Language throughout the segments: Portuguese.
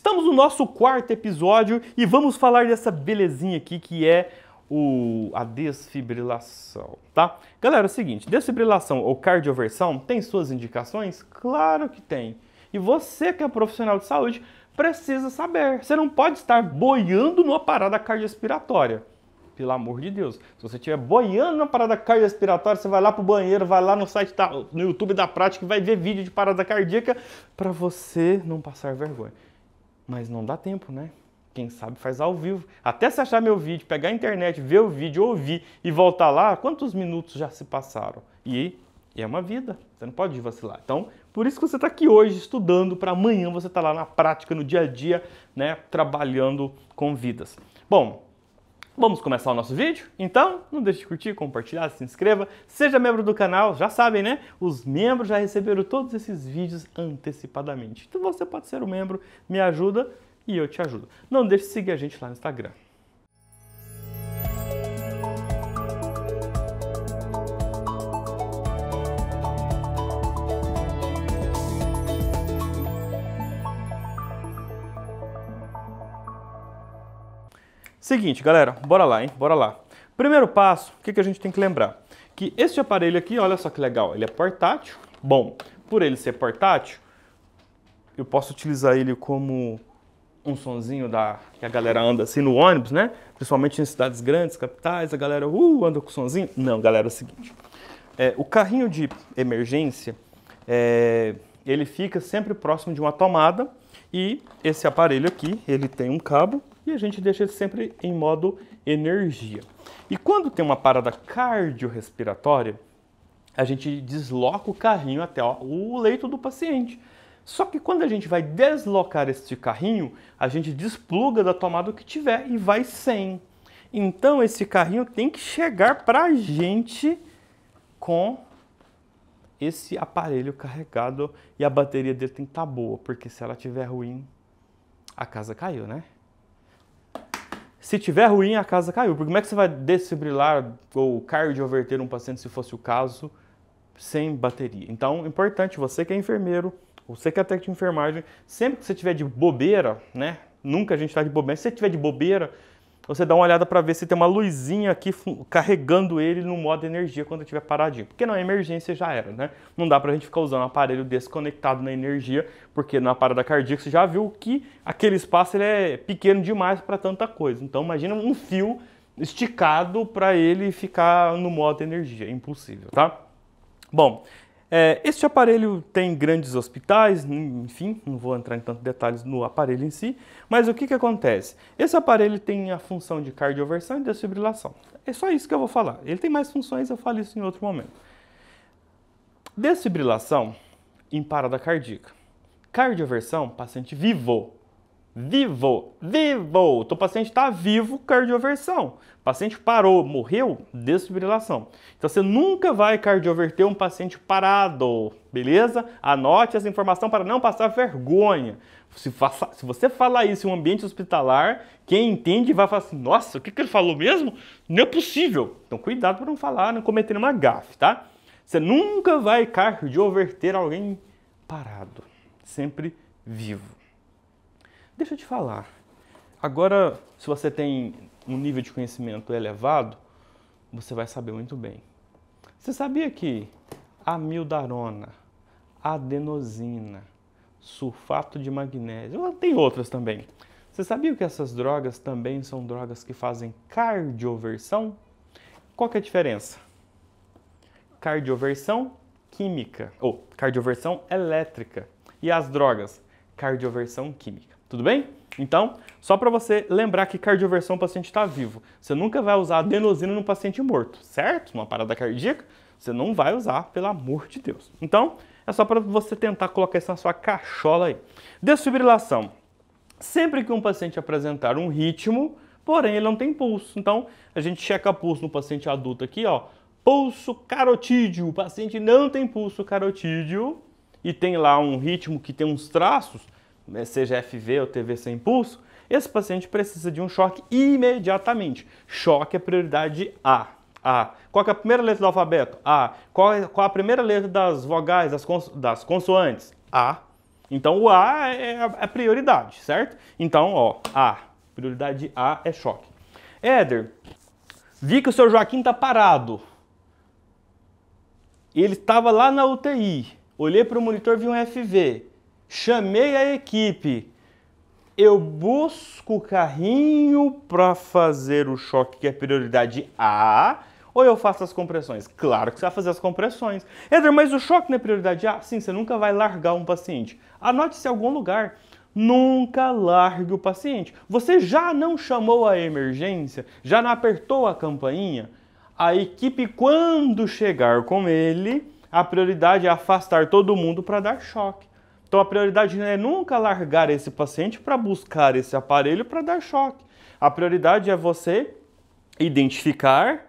Estamos no nosso quarto episódio e vamos falar dessa belezinha aqui que é o, a desfibrilação, tá? Galera, é o seguinte, desfibrilação ou cardioversão tem suas indicações? Claro que tem. E você que é profissional de saúde precisa saber. Você não pode estar boiando numa parada cardiorrespiratória. Pelo amor de Deus. Se você estiver boiando na parada cardiorrespiratória, você vai lá pro banheiro, vai lá no site da, no YouTube da prática e vai ver vídeo de parada cardíaca para você não passar vergonha. Mas não dá tempo, né? Quem sabe faz ao vivo. Até se achar meu vídeo, pegar a internet, ver o vídeo, ouvir e voltar lá, quantos minutos já se passaram? E é uma vida, você não pode vacilar. Então, por isso que você está aqui hoje estudando, para amanhã você estar tá lá na prática, no dia a dia, né, trabalhando com vidas. Bom, Vamos começar o nosso vídeo? Então, não deixe de curtir, compartilhar, se inscreva, seja membro do canal, já sabem, né? Os membros já receberam todos esses vídeos antecipadamente. Então você pode ser um membro, me ajuda e eu te ajudo. Não deixe de seguir a gente lá no Instagram. Seguinte, galera, bora lá, hein? Bora lá. Primeiro passo, o que, que a gente tem que lembrar? Que esse aparelho aqui, olha só que legal, ele é portátil. Bom, por ele ser portátil, eu posso utilizar ele como um sonzinho da que a galera anda assim no ônibus, né? Principalmente em cidades grandes, capitais, a galera uh, anda com sonzinho. Não, galera, é o seguinte. É, o carrinho de emergência, é, ele fica sempre próximo de uma tomada e esse aparelho aqui, ele tem um cabo e a gente deixa ele sempre em modo energia. E quando tem uma parada cardiorrespiratória, a gente desloca o carrinho até o leito do paciente. Só que quando a gente vai deslocar este carrinho, a gente despluga da tomada o que tiver e vai sem. Então esse carrinho tem que chegar para a gente com esse aparelho carregado e a bateria dele tem que estar tá boa, porque se ela tiver ruim, a casa caiu, né? Se tiver ruim, a casa caiu. Porque como é que você vai desfibrilar ou cardioverter um paciente, se fosse o caso, sem bateria? Então, importante, você que é enfermeiro, você que é técnico de enfermagem, sempre que você tiver de bobeira, né? Nunca a gente está de bobeira. Se você tiver de bobeira, você dá uma olhada para ver se tem uma luzinha aqui carregando ele no modo energia quando estiver paradinho. Porque na emergência já era, né? Não dá para a gente ficar usando um aparelho desconectado na energia, porque na parada cardíaca você já viu que aquele espaço ele é pequeno demais para tanta coisa. Então imagina um fio esticado para ele ficar no modo energia, é impossível, tá? Bom, é, este aparelho tem grandes hospitais, hum, enfim, não vou entrar em tantos detalhes no aparelho em si, mas o que, que acontece? Esse aparelho tem a função de cardioversão e desfibrilação. É só isso que eu vou falar. Ele tem mais funções, eu falo isso em outro momento. Desfibrilação em parada cardíaca. Cardioversão, paciente vivo. Vivo, vivo. Então, o paciente está vivo, cardioversão. O paciente parou, morreu, desfibrilação. Então, você nunca vai cardioverter um paciente parado, beleza? Anote essa informação para não passar vergonha. Se, faça, se você falar isso em um ambiente hospitalar, quem entende vai falar assim: nossa, o que, que ele falou mesmo? Não é possível. Então, cuidado para não falar, não cometer uma gafe, tá? Você nunca vai cardioverter alguém parado, sempre vivo. Deixa eu te falar. Agora, se você tem um nível de conhecimento elevado, você vai saber muito bem. Você sabia que amildarona, adenosina, sulfato de magnésio, ah, tem outras também. Você sabia que essas drogas também são drogas que fazem cardioversão? Qual que é a diferença? Cardioversão química, ou cardioversão elétrica. E as drogas? Cardioversão química. Tudo bem? Então, só para você lembrar que cardioversão o paciente está vivo. Você nunca vai usar adenosina no paciente morto, certo? Uma parada cardíaca, você não vai usar, pelo amor de Deus. Então, é só para você tentar colocar isso na sua cachola aí. Desfibrilação. Sempre que um paciente apresentar um ritmo, porém ele não tem pulso. Então, a gente checa pulso no paciente adulto aqui, ó. Pulso carotídeo. O paciente não tem pulso carotídeo e tem lá um ritmo que tem uns traços, né, seja FV ou TV sem pulso, esse paciente precisa de um choque imediatamente. Choque é prioridade A. A. Qual é a primeira letra do alfabeto? A. Qual, é, qual é a primeira letra das vogais, das, cons, das consoantes? A. Então o A é a, é prioridade, certo? Então, ó, A. Prioridade A é choque. Éder, vi que o seu Joaquim tá parado. Ele estava lá na UTI. Olhei para o monitor, vi um FV chamei a equipe, eu busco o carrinho para fazer o choque que é prioridade A ou eu faço as compressões? Claro que você vai fazer as compressões. Eder, mas o choque não é prioridade A? Sim, você nunca vai largar um paciente. Anote-se em algum lugar. Nunca largue o paciente. Você já não chamou a emergência? Já não apertou a campainha? A equipe, quando chegar com ele, a prioridade é afastar todo mundo para dar choque. Então a prioridade não é nunca largar esse paciente para buscar esse aparelho para dar choque. A prioridade é você identificar,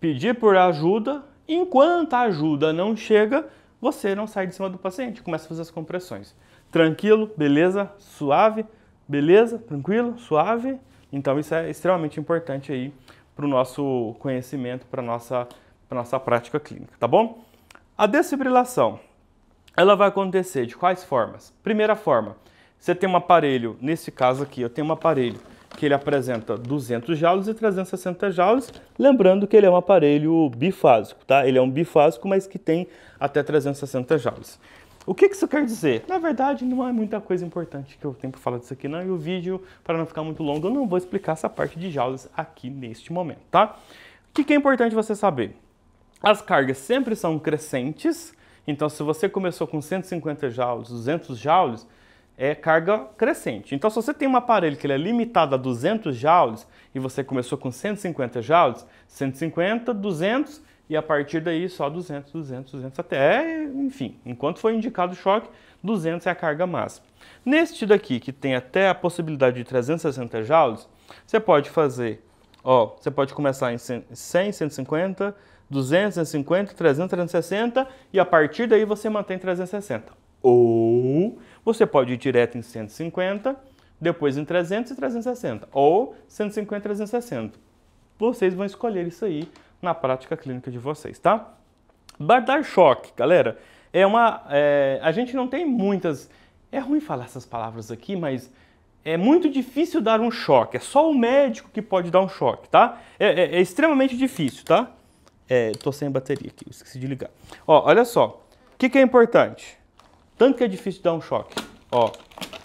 pedir por ajuda. Enquanto a ajuda não chega, você não sai de cima do paciente, começa a fazer as compressões. Tranquilo, beleza, suave, beleza, tranquilo, suave. Então isso é extremamente importante aí para o nosso conhecimento, para a nossa, nossa prática clínica, tá bom? A desfibrilação ela vai acontecer de quais formas? Primeira forma, você tem um aparelho, nesse caso aqui, eu tenho um aparelho que ele apresenta 200 joules e 360 joules, lembrando que ele é um aparelho bifásico, tá? Ele é um bifásico, mas que tem até 360 joules. O que, que isso quer dizer? Na verdade, não é muita coisa importante que eu tenho para falar disso aqui, não. E o vídeo, para não ficar muito longo, eu não vou explicar essa parte de joules aqui neste momento, tá? O que, que é importante você saber? As cargas sempre são crescentes, então, se você começou com 150 joules, 200 joules, é carga crescente. Então, se você tem um aparelho que ele é limitado a 200 joules e você começou com 150 joules, 150, 200 e a partir daí só 200, 200, 200 até, é, enfim, enquanto foi indicado o choque, 200 é a carga máxima. Neste daqui, que tem até a possibilidade de 360 joules, você pode fazer, ó, você pode começar em 100, 150, 250, 300, 360 e a partir daí você mantém 360. Ou você pode ir direto em 150, depois em 300 e 360, ou 150 e 360. Vocês vão escolher isso aí na prática clínica de vocês, tá? Bardar choque, galera, é uma... É, a gente não tem muitas... É ruim falar essas palavras aqui, mas é muito difícil dar um choque. É só o médico que pode dar um choque, tá? É, é, é extremamente difícil, tá? É, tô sem bateria aqui, esqueci de ligar. Ó, olha só. O que, que é importante? Tanto que é difícil dar um choque. Ó,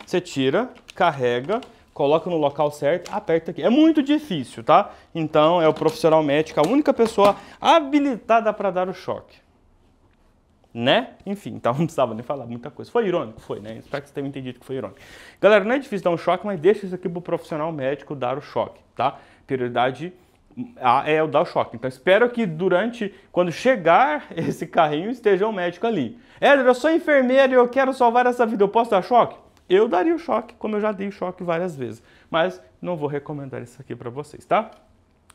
você tira, carrega, coloca no local certo, aperta aqui. É muito difícil, tá? Então é o profissional médico, a única pessoa habilitada para dar o choque. Né? Enfim, então não precisava nem falar muita coisa. Foi irônico? Foi, né? Espero que vocês tenham entendido que foi irônico. Galera, não é difícil dar um choque, mas deixa isso aqui pro profissional médico dar o choque, tá? Prioridade é o dar o choque. Então espero que durante, quando chegar esse carrinho, esteja um médico ali. Éder, eu sou enfermeiro e eu quero salvar essa vida, eu posso dar choque? Eu daria o choque, como eu já dei o choque várias vezes. Mas não vou recomendar isso aqui para vocês, tá?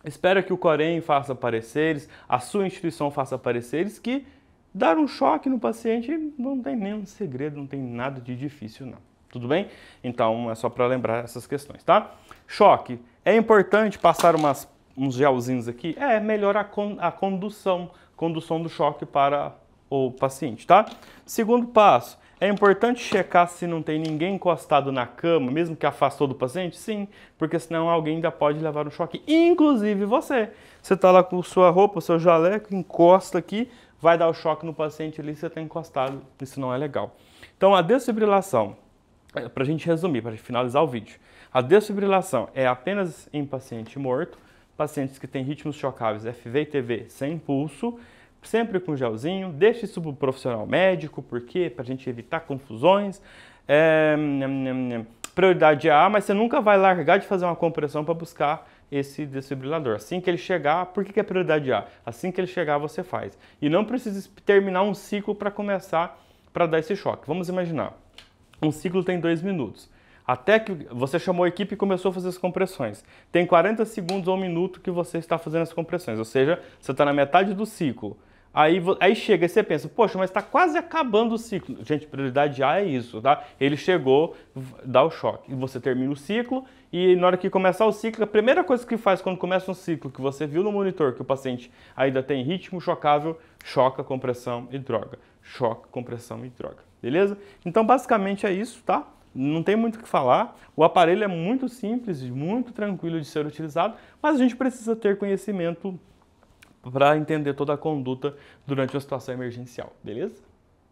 Espero que o Corém faça pareceres, a sua instituição faça pareceres que dar um choque no paciente não tem nenhum segredo, não tem nada de difícil não. Tudo bem? Então é só para lembrar essas questões, tá? Choque. É importante passar umas uns gelzinhos aqui, é melhora a, con a condução, condução do choque para o paciente, tá? Segundo passo, é importante checar se não tem ninguém encostado na cama, mesmo que afastou do paciente? Sim, porque senão alguém ainda pode levar um choque, inclusive você. Você está lá com sua roupa, seu jaleco, encosta aqui, vai dar o choque no paciente ali, você está encostado, isso não é legal. Então a desfibrilação, é, para a gente resumir, para finalizar o vídeo, a desfibrilação é apenas em paciente morto, pacientes que têm ritmos chocáveis FV e TV sem pulso, sempre com gelzinho, deixe isso para o profissional médico, porque para a gente evitar confusões. É, prioridade A, mas você nunca vai largar de fazer uma compressão para buscar esse desfibrilador. Assim que ele chegar, por que, que é prioridade A? Assim que ele chegar, você faz. E não precisa terminar um ciclo para começar para dar esse choque. Vamos imaginar. Um ciclo tem dois minutos. Até que você chamou a equipe e começou a fazer as compressões. Tem 40 segundos ou um minuto que você está fazendo as compressões, ou seja, você está na metade do ciclo. Aí, aí chega e você pensa, poxa, mas está quase acabando o ciclo. Gente, prioridade A é isso, tá? Ele chegou, dá o choque. e Você termina o ciclo e na hora que começar o ciclo, a primeira coisa que faz quando começa um ciclo que você viu no monitor que o paciente ainda tem ritmo chocável, choca, compressão e droga. Choca, compressão e droga. Beleza? Então, basicamente é isso, tá? não tem muito o que falar. O aparelho é muito simples, muito tranquilo de ser utilizado, mas a gente precisa ter conhecimento para entender toda a conduta durante uma situação emergencial, beleza?